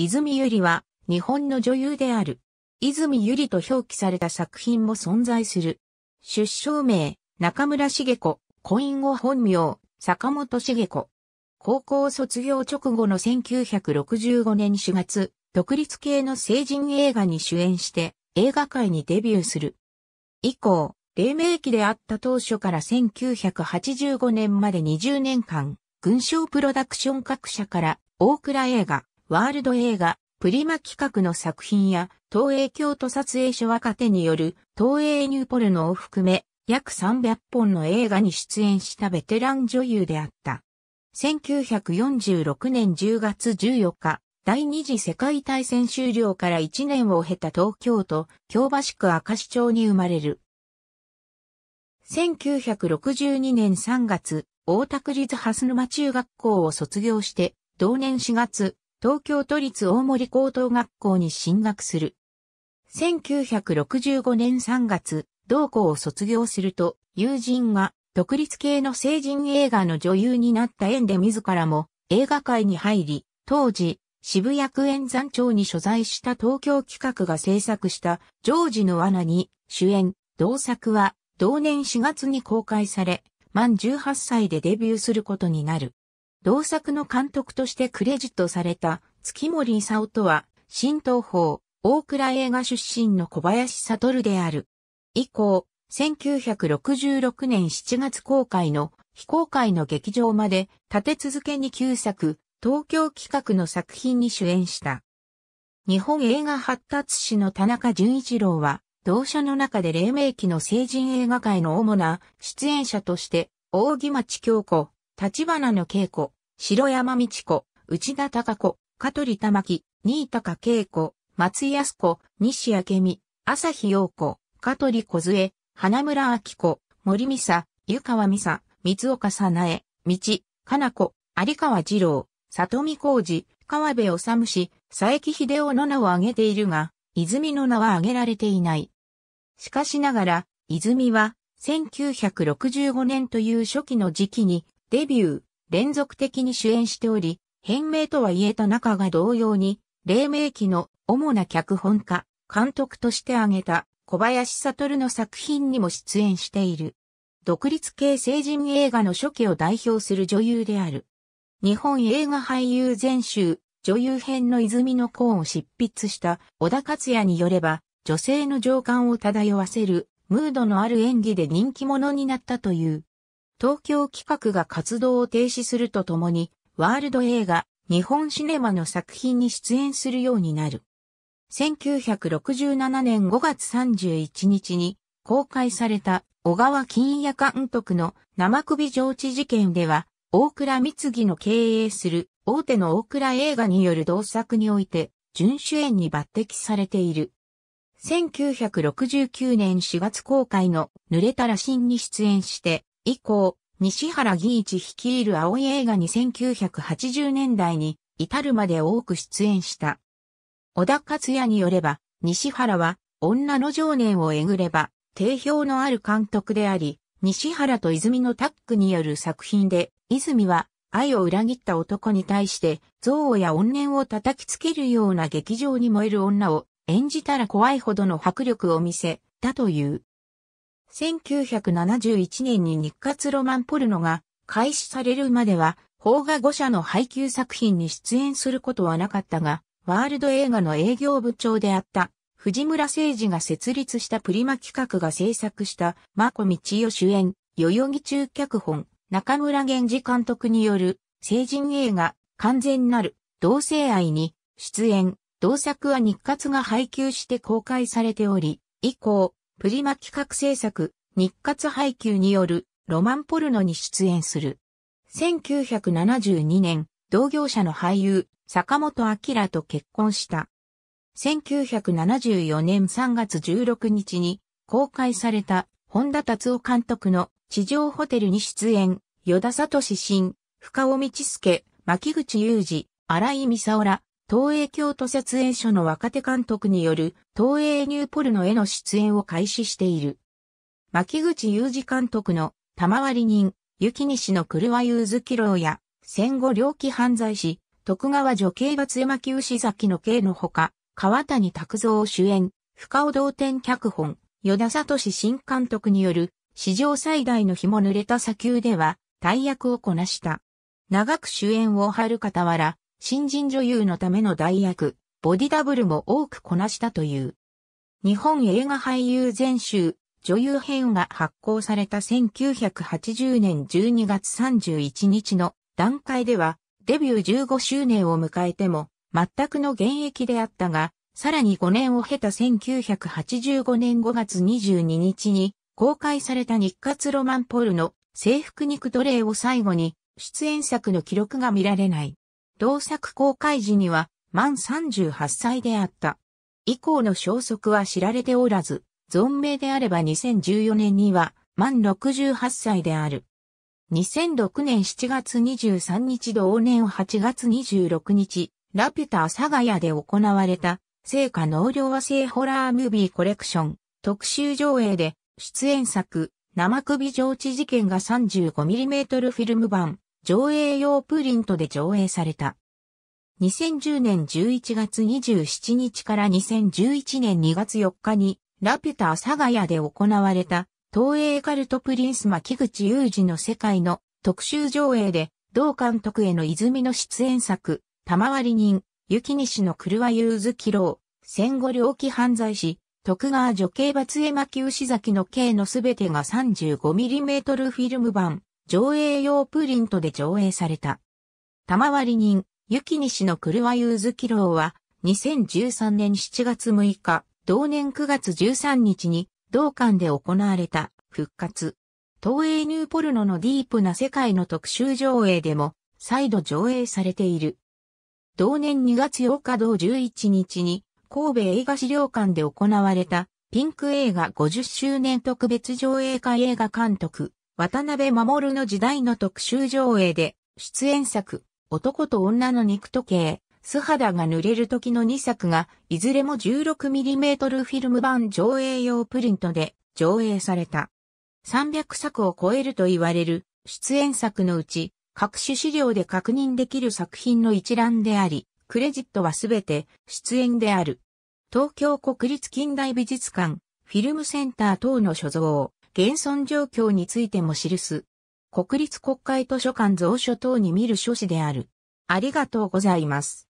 泉ゆりは日本の女優である。泉ゆりと表記された作品も存在する。出生名、中村茂子、婚後本名、坂本茂子。高校卒業直後の1965年4月、独立系の成人映画に主演して映画界にデビューする。以降、黎明期であった当初から1985年まで20年間、群賞プロダクション各社から大倉映画、ワールド映画、プリマ企画の作品や、東映京都撮影所若手による、東映ニューポルノを含め、約300本の映画に出演したベテラン女優であった。1946年10月14日、第二次世界大戦終了から1年を経た東京都、京橋区明石町に生まれる。1962年3月、大田区立蓮沼中学校を卒業して、同年4月、東京都立大森高等学校に進学する。1965年3月、同校を卒業すると、友人が独立系の成人映画の女優になった縁で自らも映画界に入り、当時、渋谷区演山町に所在した東京企画が制作したジョージの罠に主演、同作は同年4月に公開され、満18歳でデビューすることになる。同作の監督としてクレジットされた月森勲とは、新東宝、大倉映画出身の小林悟である。以降、1966年7月公開の非公開の劇場まで立て続けに9作、東京企画の作品に主演した。日本映画発達史の田中淳一郎は、同社の中で黎明期の成人映画界の主な出演者として、大木町京子、立花の稽古、白山道子、内田隆子、香取玉木、新高稽子、松井子、西明美、朝日陽子、香取小杖、花村明子、森美佐、湯川美佐、三岡早苗、道、かな子、有川二郎、里見浩二、川辺治氏、佐伯秀夫の名を挙げているが、泉の名は挙げられていない。しかしながら、泉は、1965年という初期の時期にデビュー、連続的に主演しており、変名とは言えた中が同様に、黎明期の主な脚本家、監督として挙げた小林悟の作品にも出演している。独立系成人映画の初期を代表する女優である。日本映画俳優全集、女優編の泉のコーンを執筆した小田克也によれば、女性の情感を漂わせる、ムードのある演技で人気者になったという。東京企画が活動を停止するとともに、ワールド映画、日本シネマの作品に出演するようになる。1967年5月31日に公開された小川金也監督の生首上地事件では、大倉光義の経営する大手の大倉映画による同作において、準主演に抜擢されている。1969年4月公開の濡れたらしんに出演して、以降、西原銀一率いる青い映画に1980年代に至るまで多く出演した。小田克也によれば、西原は女の情念をえぐれば、定評のある監督であり、西原と泉のタッグによる作品で、泉は愛を裏切った男に対して、憎悪や怨念を叩きつけるような劇場に燃える女を演じたら怖いほどの迫力を見せたという。1971年に日活ロマンポルノが開始されるまでは、邦画5社の配給作品に出演することはなかったが、ワールド映画の営業部長であった藤村誠二が設立したプリマ企画が制作したマコミチヨ主演、代々木中脚本、中村源氏監督による成人映画完全なる同性愛に出演、同作は日活が配給して公開されており、以降、プリマ企画制作、日活配給によるロマンポルノに出演する。1972年、同業者の俳優、坂本明と結婚した。1974年3月16日に公開された本田達夫監督の地上ホテルに出演、与田聡新、深尾道介、牧口雄二、荒井美沙東映京都設営所の若手監督による東映ニューポルノへの出演を開始している。牧口雄二監督の玉割人、雪西の車ゆうずきろうや、戦後猟奇犯罪史、徳川女系罰絵巻牛崎の刑のほか、川谷拓造主演、深尾同点脚本、与田聡新監督による、史上最大の日も濡れた砂丘では、大役をこなした。長く主演を張る傍ら、新人女優のための代役、ボディダブルも多くこなしたという。日本映画俳優全集女優編が発行された1980年12月31日の段階ではデビュー15周年を迎えても全くの現役であったが、さらに5年を経た1985年5月22日に公開された日活ロマンポルの制服肉奴隷を最後に出演作の記録が見られない。同作公開時には満38歳であった。以降の消息は知られておらず、存命であれば2014年には満68歳である。2006年7月23日同年8月26日、ラピュタ阿佐ヶ谷で行われた、聖火納涼和製ホラームービーコレクション特集上映で、出演作、生首上地事件が 35mm フィルム版、上映用プリントで上映された。2010年11月27日から2011年2月4日に、ラピュタ阿佐ヶ谷で行われた、東映カルトプリンス牧口雄二の世界の特集上映で、同監督への泉の出演作、玉割人、雪西の狂ゆうずきろう、戦後猟奇犯罪史、徳川女系罰絵巻牛崎の刑のすべてが 35mm フィルム版、上映用プリントで上映された。玉割人、雪西の車ゆずきろうは、2013年7月6日、同年9月13日に、同館で行われた、復活。東映ニューポルノのディープな世界の特集上映でも、再度上映されている。同年2月8日同11日に、神戸映画資料館で行われた、ピンク映画50周年特別上映会映画監督、渡辺守の時代の特集上映で、出演作、男と女の肉時計、素肌が濡れる時の2作が、いずれも 16mm フィルム版上映用プリントで上映された。300作を超えると言われる出演作のうち、各種資料で確認できる作品の一覧であり、クレジットはすべて出演である。東京国立近代美術館、フィルムセンター等の所蔵。現存状況についても記す。国立国会図書館蔵書等に見る書士である。ありがとうございます。